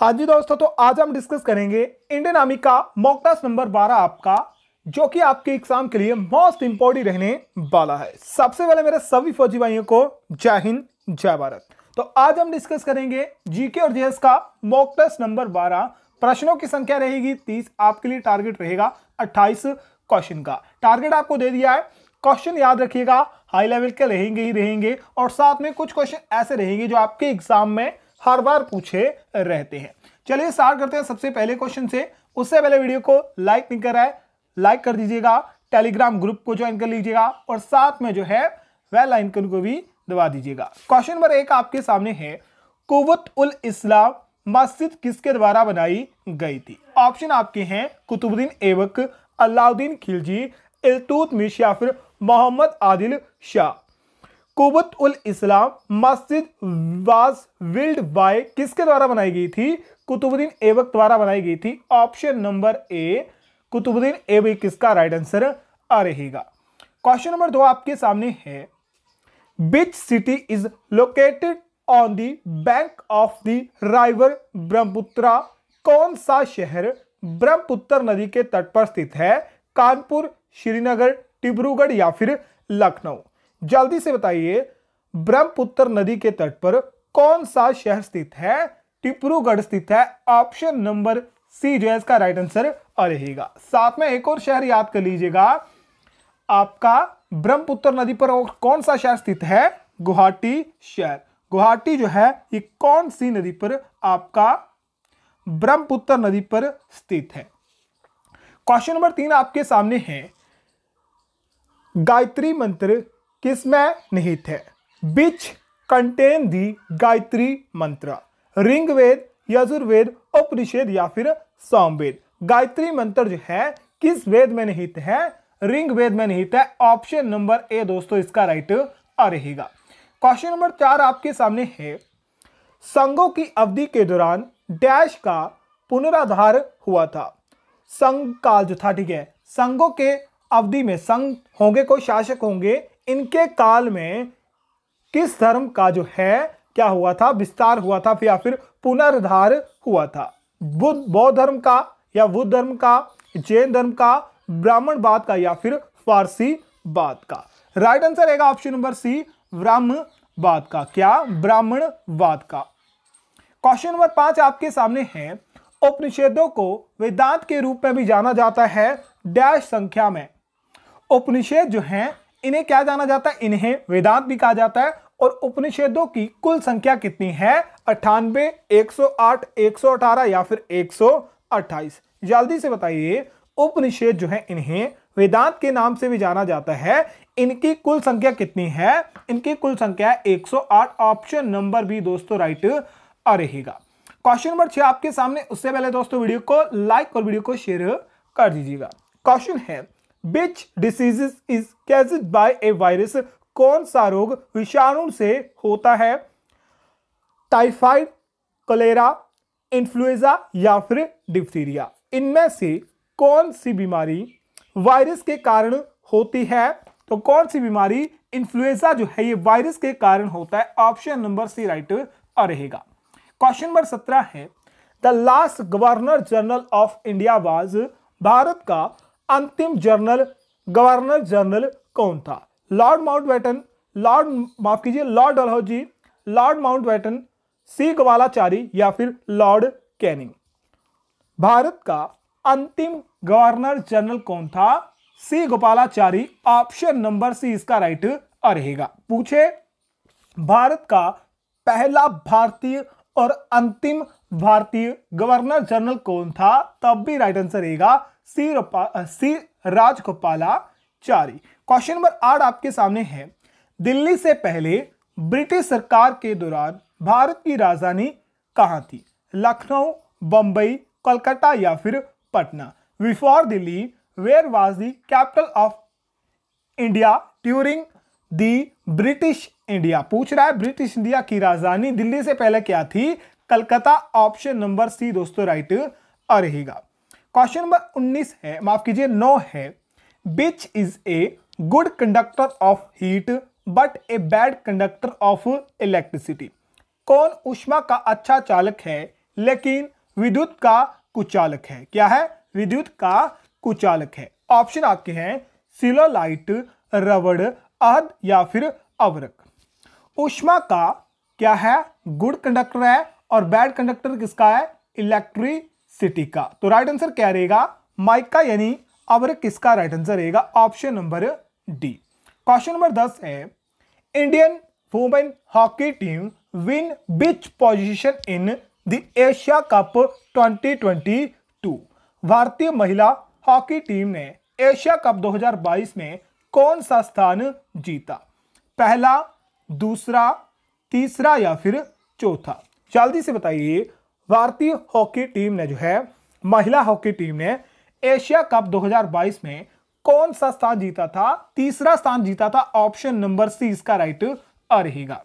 हाँ जी दोस्तों तो आज हम डिस्कस करेंगे इंडियन आर्मी का मॉक टेस्ट नंबर 12 आपका जो कि आपके एग्जाम के लिए मोस्ट इंपॉर्टेंट रहने वाला है सबसे पहले मेरे सभी फौजी भाइयों को जय हिंद जय भारत तो आज हम डिस्कस करेंगे जीके और जीएस का मॉक टेस्ट नंबर 12 प्रश्नों की संख्या रहेगी 30 आपके लिए टारगेट रहेगा 28 क्वेश्चन का टारगेट आपको दे दिया है क्वेश्चन याद रखिएगा हाई लेवल के रहेंगे ही रहेंगे और साथ में कुछ क्वेश्चन ऐसे रहेंगे जो आपके एग्जाम में हर बार पूछे रहते हैं चलिए स्टार्ट करते हैं सबसे पहले क्वेश्चन से उससे पहले वीडियो को लाइक नहीं रहा है लाइक कर दीजिएगा टेलीग्राम ग्रुप को ज्वाइन कर लीजिएगा और साथ में जो है वेल आइकन को भी दबा दीजिएगा क्वेश्चन नंबर एक आपके सामने है कुवत उल इस्लाम मस्जिद किसके द्वारा बनाई गई थी ऑप्शन आपके हैं कुतुबुद्दीन एवक अलाउद्दीन खिलजी इलतूत मिश या फिर मोहम्मद आदिल शाह कुबत उल इस्लाम मस्जिद वाज विल्ड बाय किसके द्वारा बनाई गई थी कुतुबुद्दीन एबक द्वारा बनाई गई थी option number A Qutubuddin Aibak किसका राइट आंसर आ रहेगा क्वेश्चन नंबर दो आपके सामने है which city is located on the bank of the river Brahmaputra कौन सा शहर ब्रह्मपुत्र नदी के तट पर स्थित है कानपुर श्रीनगर डिब्रूगढ़ या फिर लखनऊ जल्दी से बताइए ब्रह्मपुत्र नदी के तट पर कौन सा शहर स्थित है टिपरूगढ़ स्थित है ऑप्शन नंबर सी जो है इसका राइट आंसर रहेगा साथ में एक और शहर याद कर लीजिएगा आपका ब्रह्मपुत्र नदी पर कौन सा शहर स्थित है गुवाहाटी शहर गुवाहाटी जो है ये कौन सी नदी पर आपका ब्रह्मपुत्र नदी पर स्थित है क्वेश्चन नंबर तीन आपके सामने है गायत्री मंत्र किस में निहित है बिच कंटेन दी गायत्री मंत्र रिंगवेद यजुर्वेद उपनिषेद या फिर सौमवेद गायत्री मंत्र जो है किस वेद में निहित है रिंग वेद में निहित है ऑप्शन नंबर ए दोस्तों इसका राइट आ रहेगा क्वेश्चन नंबर चार आपके सामने है संघों की अवधि के दौरान डैश का पुनराधार हुआ था संघ काल जो था ठीक है संघों के अवधि में संघ होंगे कोई शासक होंगे इनके काल में किस धर्म का जो है क्या हुआ था विस्तार हुआ था या फिर पुनर्धार हुआ था बुद्ध बौद्ध धर्म का या बुद्ध धर्म का जैन धर्म का ब्राह्मण बात का या फिर फारसी बात का राइट आंसर रहेगा ऑप्शन नंबर सी ब्राह्मणवाद का क्या ब्राह्मण बात का क्वेश्चन नंबर पांच आपके सामने है उपनिषेदों को वेदांत के रूप में भी जाना जाता है डैश संख्या में उपनिषेद जो हैं इन्हें क्या जाना जाता है इन्हें वेदांत भी कहा जाता है और उपनिषेदों की कुल संख्या कितनी है अट्ठानबे एक सौ आठ एक सौ अठारह या फिर एक सौ अट्ठाईस जल्दी से बताइए उपनिषेद जो है इन्हें वेदांत के नाम से भी जाना जाता है इनकी कुल संख्या कितनी है इनकी कुल संख्या है 108 ऑप्शन नंबर भी दोस्तों राइट रहेगा क्वेश्चन नंबर छह आपके सामने उससे पहले दोस्तों वीडियो को लाइक और वीडियो को शेयर कर दीजिएगा क्वेश्चन है which diseases is caused by a virus कौन सा रोग विषाणु से होता है टाइफाइड कलेरा इन्फ्लुएंजा या फिर डिफ्थीरिया इनमें से कौन सी बीमारी वायरस के कारण होती है तो कौन सी बीमारी इन्फ्लुएंजा जो है ये वायरस के कारण होता है ऑप्शन नंबर सी राइट रहेगा क्वेश्चन नंबर सत्रह है the last governor general of India was भारत का अंतिम जर्नल गवर्नर जनरल कौन था लॉर्ड माउंटबेटन लॉर्ड माफ कीजिए lord Dalhousie lord Mountbatten C ग्वालाचारी या फिर लॉर्ड कैनिंग भारत का अंतिम गवर्नर जनरल कौन था C Gopalachari option number C इसका राइट रहेगा पूछे भारत का पहला भारतीय और अंतिम भारतीय गवर्नर जनरल कौन था तब भी राइट आंसर रहेगा C C Rajagopalachari question number आठ आपके सामने है दिल्ली से पहले ब्रिटिश सरकार के दौरान भारत की राजधानी कहाँ थी लखनऊ बम्बई कोलकाता या फिर Patna before Delhi where was the capital of India during the British India पूछ रहा है ब्रिटिश इंडिया की राजधानी दिल्ली से पहले क्या थी कलकत्ता ऑप्शन नंबर सी दोस्तों राइट रहेगा क्वेश्चन नंबर 19 है माफ कीजिए नौ है which is a good conductor of heat but a bad conductor of electricity कौन उष्मा का अच्छा चालक है लेकिन विद्युत का कुचालक है क्या है विद्युत का कुचालक है ऑप्शन आपके हैं सिलोलाइट रबड़ अहद या फिर अवरक उष्मा का क्या है गुड कंडक्टर है और बैड कंडक्टर किसका है इलेक्ट्री सिटी का तो राइट आंसर क्या रहेगा माइक का यानी अवर किसका राइट आंसर रहेगा option number D question number दस है Indian women hockey team win which position in the Asia cup 2022 भारतीय महिला हॉकी टीम ने एशिया कप 2022 में कौन सा स्थान जीता पहला दूसरा तीसरा या फिर चौथा जल्दी से बताइए भारतीय हॉकी टीम ने जो है महिला हॉकी टीम ने एशिया कप 2022 में कौन सा स्थान जीता था तीसरा स्थान जीता था ऑप्शन नंबर सी इसका राइट आ रहेगा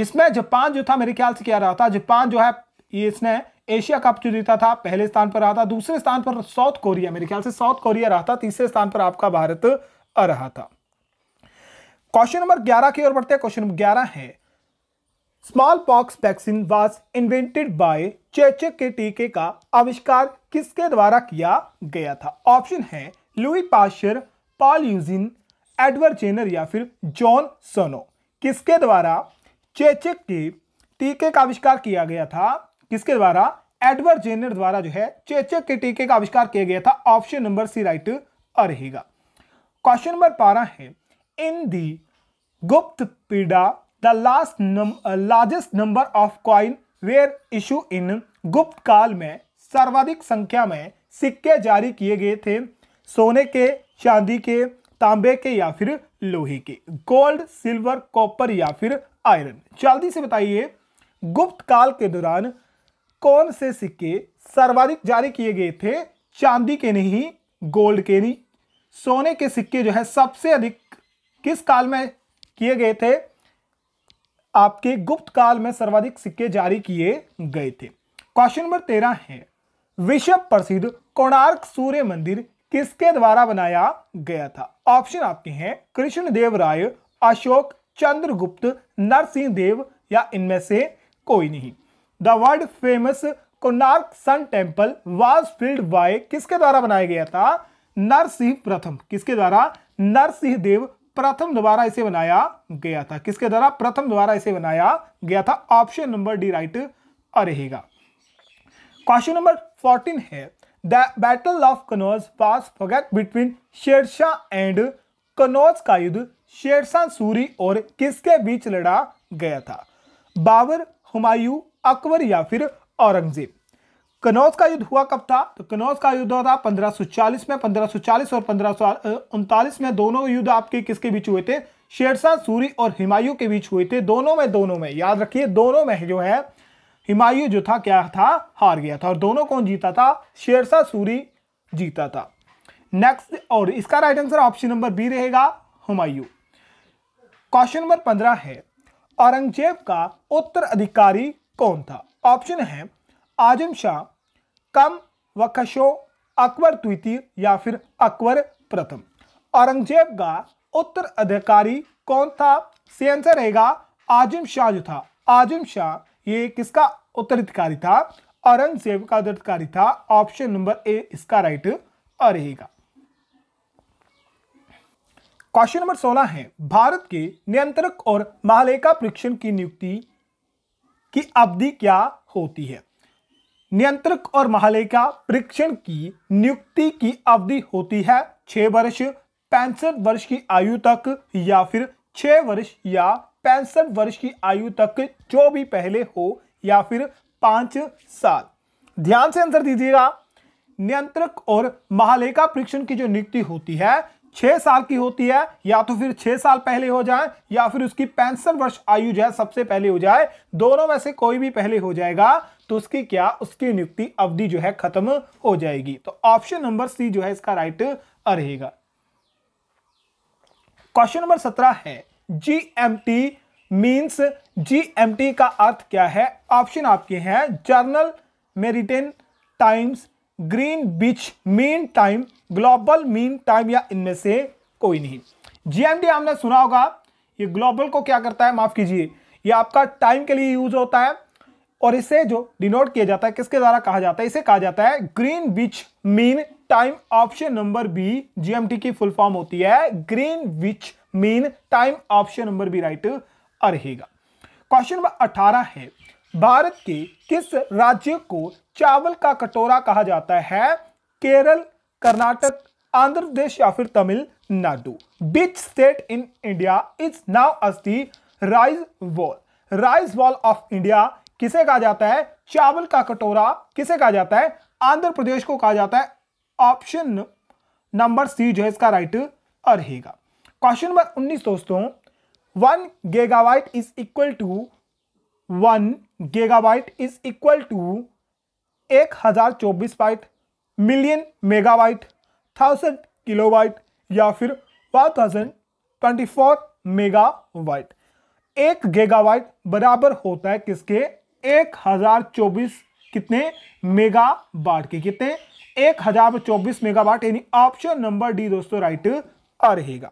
इसमें जापान जो था मेरे ख्याल से क्या रहा था जापान जो है ये इसने एशिया कप जो जीता था पहले स्थान पर रहा था दूसरे स्थान पर साउथ कोरिया मेरे ख्याल से साउथ कोरिया रहा था तीसरे स्थान पर आपका भारत आ रहा था क्वेश्चन नंबर ग्यारह की ओर बढ़ते हैं क्वेश्चन नंबर ग्यारह है smallpox vaccine was invented by चेचक के टीके का आविष्कार किसके द्वारा किया गया था ऑप्शन है Louis Pasteur Paul Eugene Edward Jenner या फिर जॉन सोनो किसके द्वारा चेचक के टीके का आविष्कार किया गया था किसके द्वारा एडवर्ड जेनर द्वारा जो है चेचक के टीके का आविष्कार किया गया था ऑप्शन नंबर सी राइट रहेगा क्वेश्चन नंबर बारह है in the Gupta period the last num uh, largest number of coin were issue in गुप्त काल में सर्वाधिक संख्या में सिक्के जारी किए गए थे सोने के चांदी के तांबे के या फिर लोहे के गोल्ड सिल्वर कॉपर या फिर आयरन जल्दी से बताइए गुप्त काल के दौरान कौन से सिक्के सर्वाधिक जारी किए गए थे चांदी के नहीं गोल्ड के नहीं सोने के सिक्के जो है सबसे अधिक किस काल में किए गए थे आपके गुप्त काल में सर्वाधिक सिक्के जारी किए गए थे क्वेश्चन नंबर तेरह है विश्व प्रसिद्ध कोणार्क सूर्य मंदिर किसके द्वारा बनाया गया था ऑप्शन आपके हैं कृष्ण देव राय अशोक चंद्रगुप्त नरसिंह देव या इनमें से कोई नहीं the world famous Konark sun temple was built by किसके द्वारा बनाया गया था नरसिंह प्रथम किसके द्वारा नरसिंह देव प्रथम द्वारा इसे बनाया गया था किसके द्वारा प्रथम द्वारा इसे बनाया गया था ऑप्शन नंबर डी राइट रहेगा क्वेश्चन नंबर फोर्टीन है the battle of Kannauj was fought between Sher Shah and Kannauj का युद्ध शेरशाह सूरी और किसके बीच लड़ा गया था बाबर हुमायूं अकबर या फिर औरंगजेब कनौज का युद्ध हुआ कब था तो कनौज का युद्ध था 1540 में 1540 और पंद्रह में दोनों युद्ध आपके किसके बीच हुए थे शेरशाह सूरी और हिमायू के बीच हुए थे दोनों में दोनों में याद रखिए दोनों में जो है हिमायू जो था क्या था हार गया था और दोनों कौन जीता था शेरशाह सूरी जीता था नेक्स्ट और इसका right answer option number B रहेगा हुमायू क्वेश्चन नंबर पंद्रह है औरंगजेब का उत्तराधिकारी कौन था ऑप्शन है आजम शाह कम वकशो अकबर द्वितीय या फिर अकबर प्रथम औरंगजेब का उत्तराधिकारी कौन था से आंसर रहेगा आजम शाह जो था आजम शाह ये किसका उत्तराधिकारी था औरंगजेब का उत्तराधिकारी था ऑप्शन नंबर ए इसका राइट रहेगा क्वेश्चन नंबर सोलह है भारत के नियंत्रक और महालेखा परीक्षण की नियुक्ति की अवधि क्या होती है नियंत्रक और महालेखा परीक्षण की नियुक्ति की अवधि होती है छह वर्ष पैंसठ वर्ष की आयु तक या फिर छ वर्ष या पैंसठ वर्ष की आयु तक जो भी पहले हो या फिर पांच साल ध्यान से आंसर दीजिएगा नियंत्रक और महालेखा परीक्षण की जो नियुक्ति होती है छह साल की होती है या तो फिर छह साल पहले हो जाए या फिर उसकी पैंसठ वर्ष आयु जो है सबसे पहले हो जाए दोनों में से कोई भी पहले हो जाएगा तो उसकी क्या उसकी नियुक्ति अवधि जो है खत्म हो जाएगी तो ऑप्शन नंबर सी जो है इसका राइट रहेगा क्वेश्चन नंबर सत्रह है जीएमटी मींस जीएमटी का अर्थ क्या है ऑप्शन आपके हैं general meridian times Greenwich mean time global mean time या इनमें से कोई नहीं जीएमडी हमने सुना होगा ये ग्लोबल को क्या करता है माफ कीजिए ये आपका टाइम के लिए यूज होता है और इसे जो डिनोट किया जाता है किसके द्वारा कहा जाता है इसे कहा जाता है Greenwich mean time option number B GMT की फुल फॉर्म होती है Greenwich mean time option number B right रहेगा क्वेश्चन नंबर अठारह है भारत के किस राज्य को चावल का कटोरा कहा जाता है केरल कर्नाटक आंध्र प्रदेश या फिर Tamil Nadu which state in India is known as the rice bowl rice bowl of India किसे कहा जाता है चावल का कटोरा किसे कहा जाता है आंध्र प्रदेश को कहा जाता है ऑप्शन नंबर सी जो है इसका राइट रहेगा क्वेश्चन नंबर 19 दोस्तों one gigabyte is equal to one gigabyte is equal to एक हज़ार चौबीस byte million megabyte thousand kilobyte या फिर one thousand twenty four megabyte एक गेगावाइट बराबर होता है किसके एक हजार चौबीस कितने मेगावाट के कितने एक हजार चौबीस मेगावाट यानी ऑप्शन नंबर डी दोस्तों राइट आ रहेगा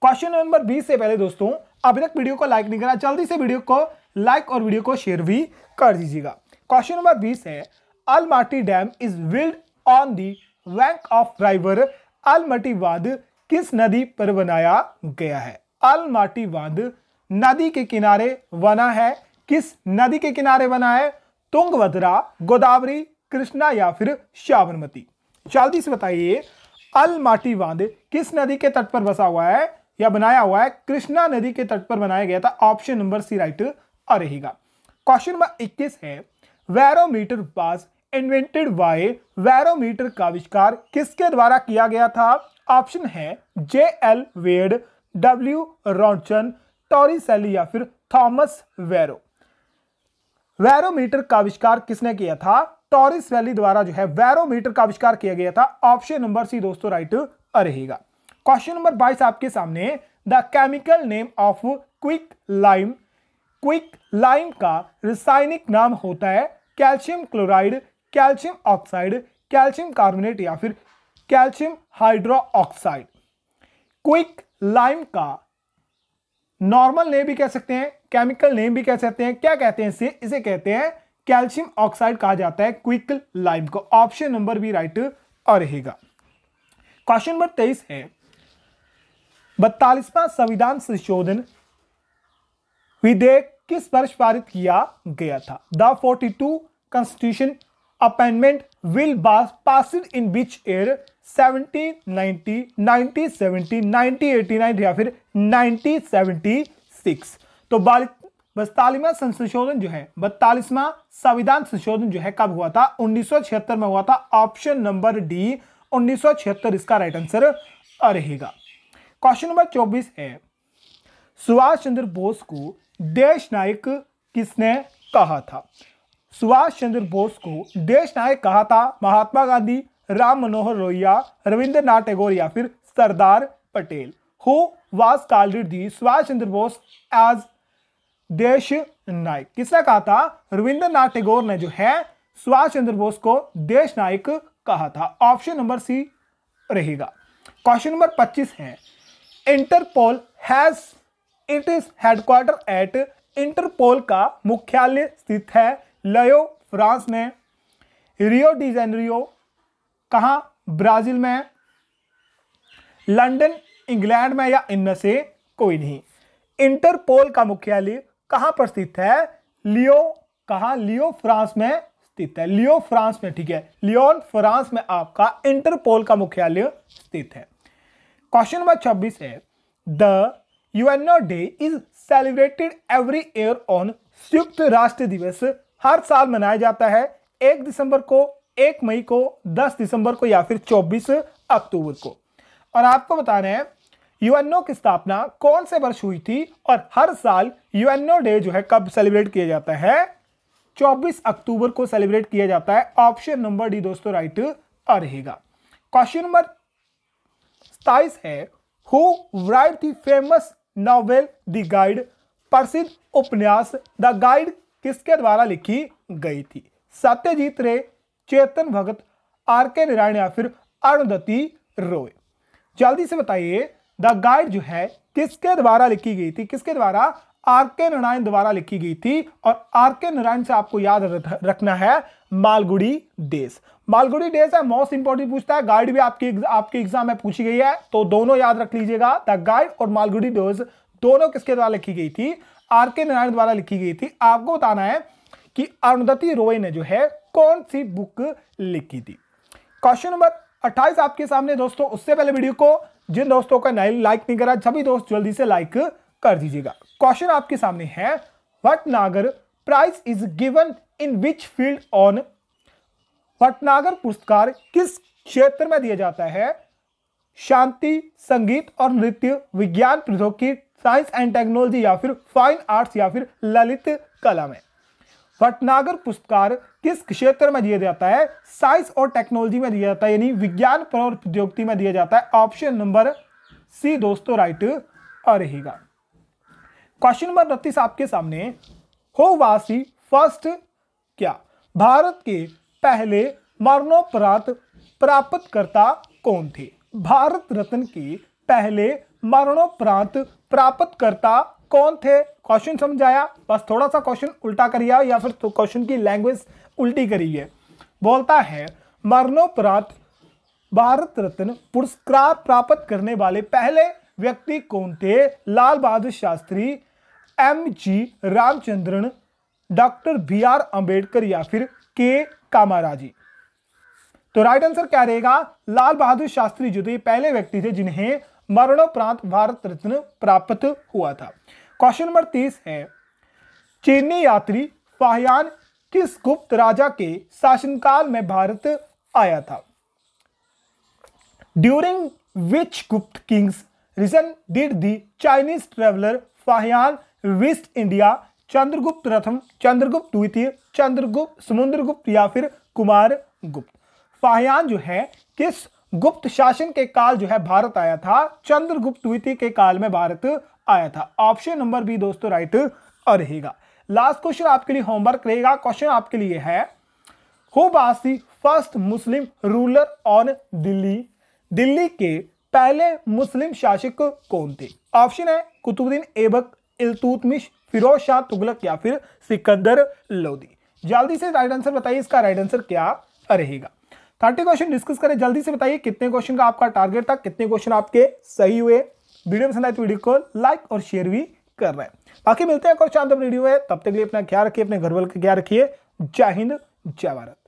क्वेश्चन नंबर बी से पहले दोस्तों अभी तक वीडियो को लाइक नहीं करा जल्दी से वीडियो को लाइक और वीडियो को शेयर भी कर दीजिएगा क्वेश्चन नंबर बीस है Almatti dam is built on the bank of river Almatti बांध किस नदी पर बनाया गया है अलमाटी बांध नदी के किनारे बना है किस नदी के किनारे बना है तुंगभद्रा गोदावरी कृष्णा या फिर साबरमती जल्दी से बताइए अलमाटी बांध किस नदी के तट पर बसा हुआ है या बनाया हुआ है कृष्णा नदी के तट पर बनाया गया था ऑप्शन नंबर सी राइट रहेगा क्वेश्चन नंबर 21 है barometer was invented by barometer का आविष्कार किसके द्वारा किया गया था ऑप्शन है जे एल वेड डब्ल्यू रॉन्चन टॉरिसेली या फिर थॉमस वैरो वैरोमीटर का आविष्कार किसने किया था टॉरिस वैली द्वारा जो है वैरोमीटर का आविष्कार किया गया था ऑप्शन नंबर सी दोस्तों राइट रहेगा क्वेश्चन नंबर 22 आपके सामने the chemical name of quicklime quicklime का रासायनिक नाम होता है calcium chloride calcium oxide calcium carbonate या फिर कैल्शियम ऑक्साइड क्विक लाइम का नॉर्मल नेम भी कह सकते हैं केमिकल नेम भी कह सकते हैं क्या कहते हैं इसे इसे कहते हैं कैल्शियम ऑक्साइड कहा जाता है क्विक लाइम को ऑप्शन नंबर भी राइट रहेगा क्वेश्चन नंबर तेईस है बत्तालीसवां संविधान संशोधन विधेयक किस वर्ष पारित किया गया था the forty two constitution appointment will was passed in beach air 1790, 1970, 1989 या फिर 1976 तो बस्तालीवा संशोधन जो है बत्तालीसवा संविधान संशोधन जो है कब हुआ था 1976 में हुआ था ऑप्शन नंबर डी 1976 इसका राइट आंसर रहेगा क्वेश्चन नंबर 24 है सुभाष चंद्र बोस को देश नायक किसने कहा था सुभाष चंद्र बोस को देश नायक कहा था महात्मा गांधी राम मनोहर लोहिया रविंद्रनाथ टैगोर या फिर Sardar Patel who was called the Subhash Chandra Bose as Desh Nayak किसने कहा था रविंद्रनाथ टैगोर ने जो है सुभाष चंद्र बोस को देश नायक कहा था ऑप्शन नंबर सी रहेगा क्वेश्चन नंबर 25 है Interpol has it is headquarter at Interpol का मुख्यालय स्थित है लयो फ्रांस में रियो जेनरियो कहाँ ब्राज़ील में लंदन इंग्लैंड में या इनमें से कोई नहीं इंटरपोल का मुख्यालय कहाँ पर स्थित है लियो कहाँ लियो फ्रांस में स्थित है लियो फ्रांस में ठीक है लियोन फ्रांस में आपका इंटरपोल का मुख्यालय स्थित है क्वेश्चन नंबर छब्बीस है the UNO day is celebrated every year on संयुक्त राष्ट्र दिवस हर साल मनाया जाता है एक दिसंबर को एक मई को दस दिसंबर को या फिर चौबीस अक्टूबर को और आपको बता रहे हैं यूएनओ की स्थापना कौन से वर्ष हुई थी और हर साल यूएनओ डे जो है कब सेलिब्रेट किया जाता है 24 अक्टूबर को सेलिब्रेट किया जाता है ऑप्शन नंबर डी दोस्तों राइट आ रहेगा क्वेश्चन नंबर सताइस है who wrote the famous novel the guide प्रसिद्ध उपन्यास द गाइड किसके द्वारा लिखी गई थी सत्यजीत रे चेतन भगत आर के नारायण या फिर अरुंधति रोय जल्दी से बताइए द गाइड जो है किसके द्वारा लिखी गई थी किसके द्वारा आर के नारायण द्वारा लिखी गई थी और आर के नारायण से आपको याद रखना है मालगुड़ी डेज मालगुड़ी डेज है मोस्ट इंपॉर्टेंट पूछता है गाइड भी आपकी आपके एग्जाम में पूछी गई है तो दोनों याद रख लीजिएगा द गाइड और मालगुड़ी डेज दोनों किसके द्वारा लिखी गई थी आर के नारायण द्वारा लिखी गई थी आपको बताना है कि अरुणति रोय ने जो है कौन सी बुक लिखी थी क्वेश्चन नंबर अट्ठाईस आपके सामने दोस्तों उससे पहले वीडियो को जिन दोस्तों का नहीं लाइक नहीं करा सभी दोस्त जल्दी से लाइक कर दीजिएगा क्वेश्चन आपके सामने है Bhatnagar prize is given in which field on Bhatnagar पुरस्कार किस क्षेत्र में दिया जाता है शांति संगीत और नृत्य विज्ञान प्रौद्योगिकी साइंस एंड टेक्नोलॉजी या फिर फाइन आर्ट्स या फिर ललित कला में वटनागर पुरस्कार किस क्षेत्र में दिया जाता है साइंस और टेक्नोलॉजी में दिया जाता है यानी विज्ञान और प्रौद्योगिकी में दिया जाता है ऑप्शन नंबर सी दोस्तों राइट रहेगा क्वेश्चन नंबर उनतीस आपके सामने हो वासी फर्स्ट क्या भारत के पहले मरणोपरांत प्राप्तकर्ता कौन थे भारत रत्न के पहले मरणोपरांत प्राप्तकर्ता कौन थे क्वेश्चन समझाया बस थोड़ा सा क्वेश्चन उल्टा करिए या फिर तो क्वेश्चन की लैंग्वेज उल्टी करिए बोलता है मरणोपरांत भारत रत्न पुरस्कार प्राप्त करने वाले पहले व्यक्ति कौन थे Lal Bahadur Shastri M G Ramachandran doctor B R Ambedkar या फिर के कामाराजी तो राइट आंसर क्या रहेगा लाल बहादुर शास्त्री जो थे पहले व्यक्ति थे जिन्हें मरणोपरांत भारत रत्न प्राप्त हुआ था क्वेश्चन नंबर तीस है चीनी यात्री फाहयान किस गुप्त राजा के शासनकाल में भारत आया था during which Gupta kings reign did the Chinese traveller Fahien visit India Chandragupta प्रथम चंद्रगुप्त द्वितीय चंद्रगुप्त समुद्रगुप्त या फिर कुमार गुप्त फाहयान जो है किस गुप्त शासन के काल जो है भारत आया था चंद्रगुप्त द्वितीय के काल में भारत आया था ऑप्शन नंबर बी दोस्तों राइट रहेगा लास्ट क्वेश्चन आपके लिए होमवर्क रहेगा क्वेश्चन आपके लिए है who first Muslim ruler on Delhi Delhi के पहले मुस्लिम शासक कौन थे ऑप्शन है कुतुबुद्दीन ऐबक इलतुतमिश फिरोज शाह तुगलक या फिर सिकंदर लोदी जल्दी से राइट आंसर बताइए इसका राइट आंसर क्या रहेगा थर्टी क्वेश्चन डिस्कस करें जल्दी से बताइए कितने क्वेश्चन का आपका टारगेट था कितने क्वेश्चन आपके सही हुए वीडियो पसंद आए तो वीडियो को लाइक और शेयर भी कर रहे हैं बाकी मिलते हैं और चांद वीडियो है तब तक लिए अपना ख्याल रखिए अपने घर वाले का ख्याल रखिए जय हिंद जय भारत